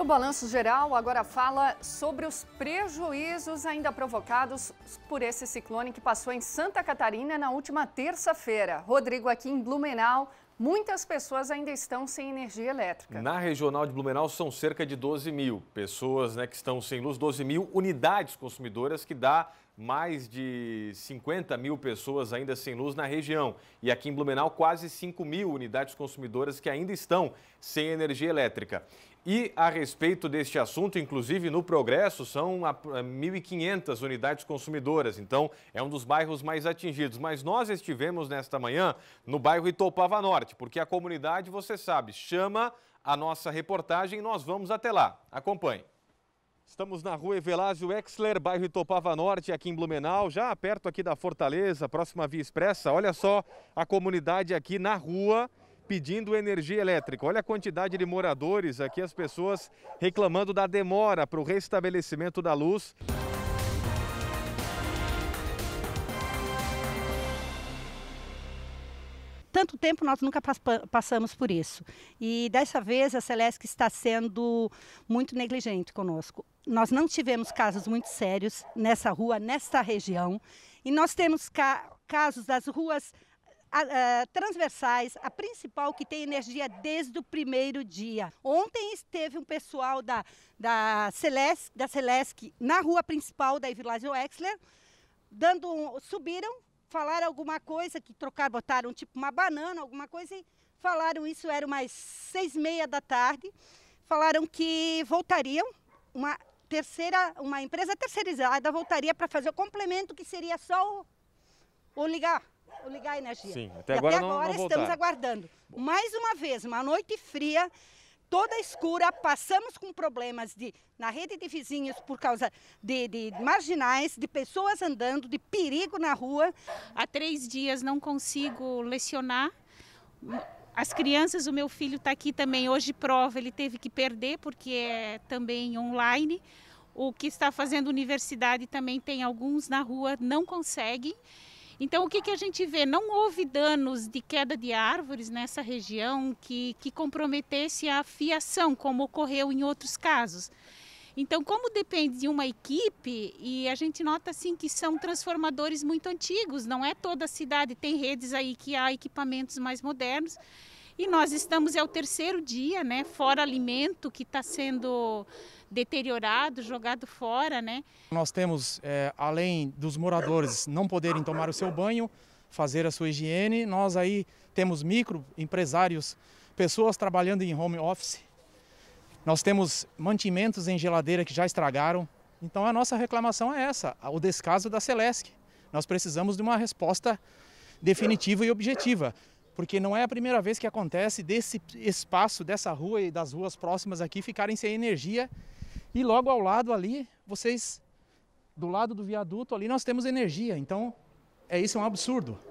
o balanço geral agora fala sobre os prejuízos ainda provocados por esse ciclone que passou em Santa Catarina na última terça-feira. Rodrigo, aqui em Blumenau, muitas pessoas ainda estão sem energia elétrica. Na regional de Blumenau são cerca de 12 mil pessoas né, que estão sem luz, 12 mil unidades consumidoras que dá mais de 50 mil pessoas ainda sem luz na região. E aqui em Blumenau, quase 5 mil unidades consumidoras que ainda estão sem energia elétrica. E a respeito deste assunto, inclusive no Progresso, são 1.500 eh, unidades consumidoras. Então, é um dos bairros mais atingidos. Mas nós estivemos nesta manhã no bairro Itopava Norte, porque a comunidade, você sabe, chama a nossa reportagem e nós vamos até lá. Acompanhe. Estamos na rua Evelásio Exler, bairro Itopava Norte, aqui em Blumenau, já perto aqui da Fortaleza, próxima Via Expressa. Olha só a comunidade aqui na rua pedindo energia elétrica. Olha a quantidade de moradores aqui, as pessoas reclamando da demora para o restabelecimento da luz. tanto tempo nós nunca passamos por isso. E dessa vez a Celesc está sendo muito negligente conosco. Nós não tivemos casos muito sérios nessa rua, nesta região, e nós temos ca casos das ruas a, a, transversais, a principal que tem energia desde o primeiro dia. Ontem esteve um pessoal da, da, Celesc, da Celesc na rua principal da Evilásio Wexler, dando um, subiram falaram alguma coisa, que trocaram, botaram tipo uma banana, alguma coisa, e falaram isso, era umas seis e meia da tarde, falaram que voltariam, uma terceira, uma empresa terceirizada voltaria para fazer o complemento que seria só o, o ligar, o ligar a energia. Sim, até e agora, até agora não, não estamos aguardando. Mais uma vez, uma noite fria, toda escura, passamos com problemas de, na rede de vizinhos por causa de, de, marginais, de pessoas andando, de perigo na rua. Há três dias não consigo lecionar. As crianças, o meu filho está aqui também hoje prova, ele teve que perder porque é também online. O que está fazendo universidade também tem alguns na rua, não conseguem. Então, o que, que a gente vê? Não houve danos de queda de árvores nessa região que, que comprometesse a fiação, como ocorreu em outros casos. Então, como depende de uma equipe, e a gente nota assim que são transformadores muito antigos, não é toda a cidade tem redes aí que há equipamentos mais modernos. E nós estamos, é o terceiro dia, né? Fora alimento que está sendo deteriorado, jogado fora, né? Nós temos, é, além dos moradores não poderem tomar o seu banho, fazer a sua higiene, nós aí temos microempresários, pessoas trabalhando em home office, nós temos mantimentos em geladeira que já estragaram. Então a nossa reclamação é essa, o descaso da Celesc. Nós precisamos de uma resposta definitiva e objetiva porque não é a primeira vez que acontece desse espaço, dessa rua e das ruas próximas aqui ficarem sem energia. E logo ao lado ali, vocês, do lado do viaduto ali, nós temos energia. Então, é isso é um absurdo.